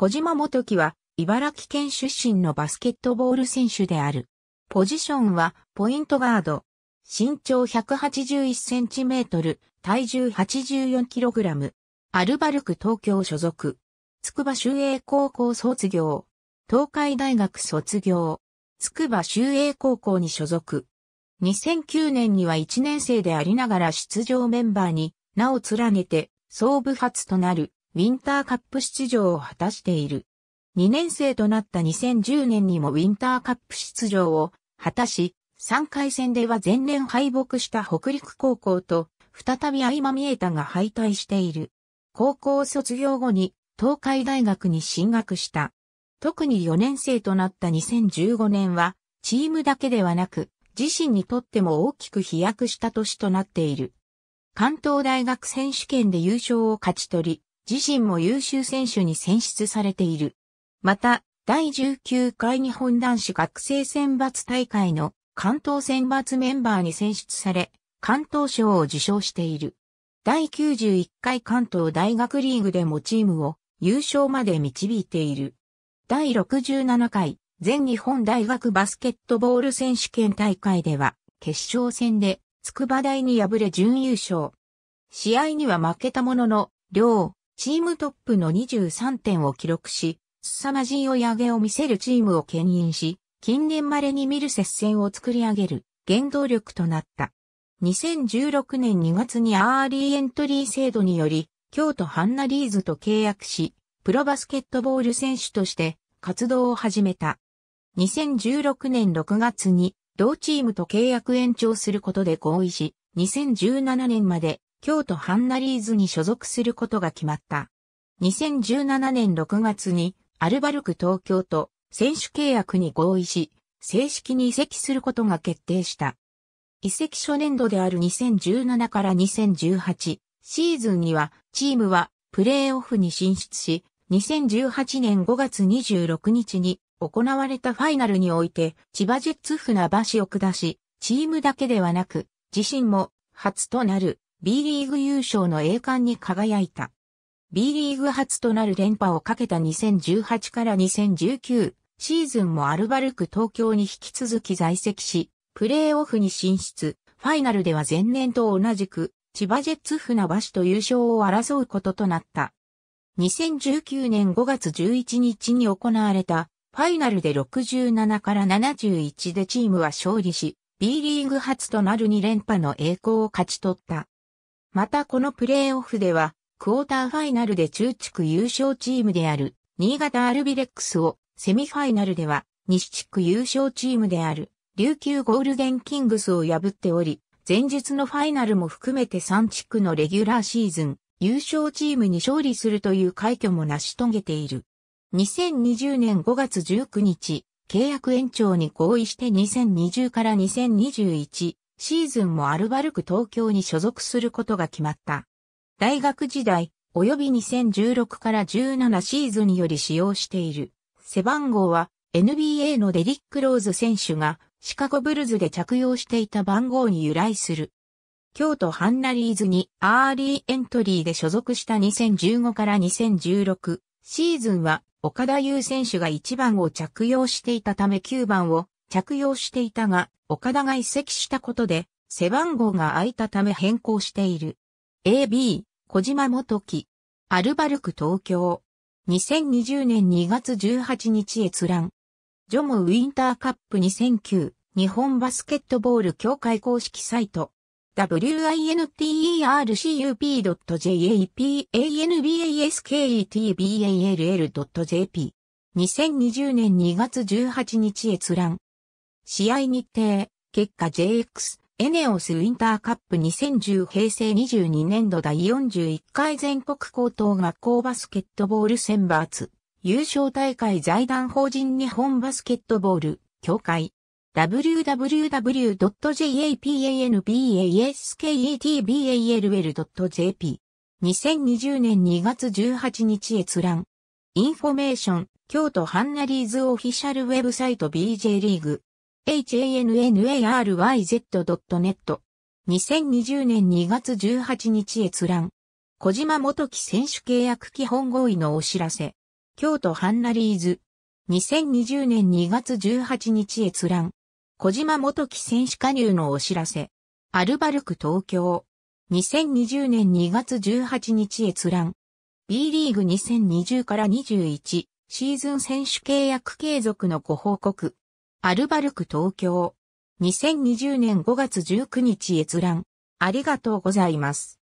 小島元樹は、茨城県出身のバスケットボール選手である。ポジションは、ポイントガード。身長1 8 1トル、体重8 4ラム。アルバルク東京所属。筑波修英高校卒業。東海大学卒業。筑波修英高校に所属。2009年には1年生でありながら出場メンバーに名を連ねて、総部発となるウィンターカップ出場を果たしている。2年生となった2010年にもウィンターカップ出場を果たし、3回戦では前年敗北した北陸高校と、再び相まみえたが敗退している。高校卒業後に東海大学に進学した。特に4年生となった2015年は、チームだけではなく、自身にとっても大きく飛躍した年となっている。関東大学選手権で優勝を勝ち取り、自身も優秀選手に選出されている。また、第19回日本男子学生選抜大会の関東選抜メンバーに選出され、関東賞を受賞している。第91回関東大学リーグでもチームを優勝まで導いている。第67回全日本大学バスケットボール選手権大会では決勝戦で筑波大に敗れ準優勝。試合には負けたものの、両チームトップの23点を記録し、凄まじい追い上げを見せるチームを牽引し、近年稀に見る接戦を作り上げる原動力となった。2016年2月にアーリーエントリー制度により、京都ハンナリーズと契約し、プロバスケットボール選手として活動を始めた。2016年6月に同チームと契約延長することで合意し、2017年まで京都ハンナリーズに所属することが決まった。2017年6月にアルバルク東京と選手契約に合意し、正式に移籍することが決定した。移籍初年度である2017から2018シーズンにはチームはプレーオフに進出し、2018年5月26日に行われたファイナルにおいて千葉ジェッツ船橋を下し、チームだけではなく自身も初となる B リーグ優勝の栄冠に輝いた。B リーグ初となる連覇をかけた2018から2019シーズンもアルバルク東京に引き続き在籍し、プレーオフに進出、ファイナルでは前年と同じく、千葉ジェッツ船橋と優勝を争うこととなった。2019年5月11日に行われた、ファイナルで67から71でチームは勝利し、B リーグ初となる2連覇の栄光を勝ち取った。またこのプレーオフでは、クォーターファイナルで中地区優勝チームである、新潟アルビレックスを、セミファイナルでは、西地区優勝チームである、琉球ゴールデンキングスを破っており、前日のファイナルも含めて3地区のレギュラーシーズン、優勝チームに勝利するという快挙も成し遂げている。2020年5月19日、契約延長に合意して2020から2021シーズンもアルバルク東京に所属することが決まった。大学時代、及び2016から17シーズンより使用している。背番号は NBA のデリック・ローズ選手がシカゴブルズで着用していた番号に由来する。京都ハンナリーズにアーリーエントリーで所属した2015から2016シーズンは岡田優選手が1番を着用していたため9番を着用していたが、岡田が移籍したことで、背番号が空いたため変更している。AB、小島元木。アルバルク東京。2020年2月18日閲覧。ジョモウィンターカップ2009日本バスケットボール協会公式サイト。w i n t e r c u p j a p a n b a s k e t b a l l j p 2 0 2 0年2月18日閲覧。試合日程、結果 JX、エネオスウィンターカップ2010平成22年度第41回全国高等学校バスケットボール選抜、優勝大会財団法人日本バスケットボール、協会。www.japanbasketball.jp 2020年2月18日閲覧。インフォメーション、京都ハンナリーズオフィシャルウェブサイト BJ リーグ。h a n n a r y z n e t 2020年2月18日閲覧。小島元木選手契約基本合意のお知らせ。京都ハンナリーズ。2020年2月18日閲覧。小島元木選手加入のお知らせ。アルバルク東京。2020年2月18日閲覧。B リーグ2020から21シーズン選手契約継続のご報告。アルバルク東京。2020年5月19日閲覧。ありがとうございます。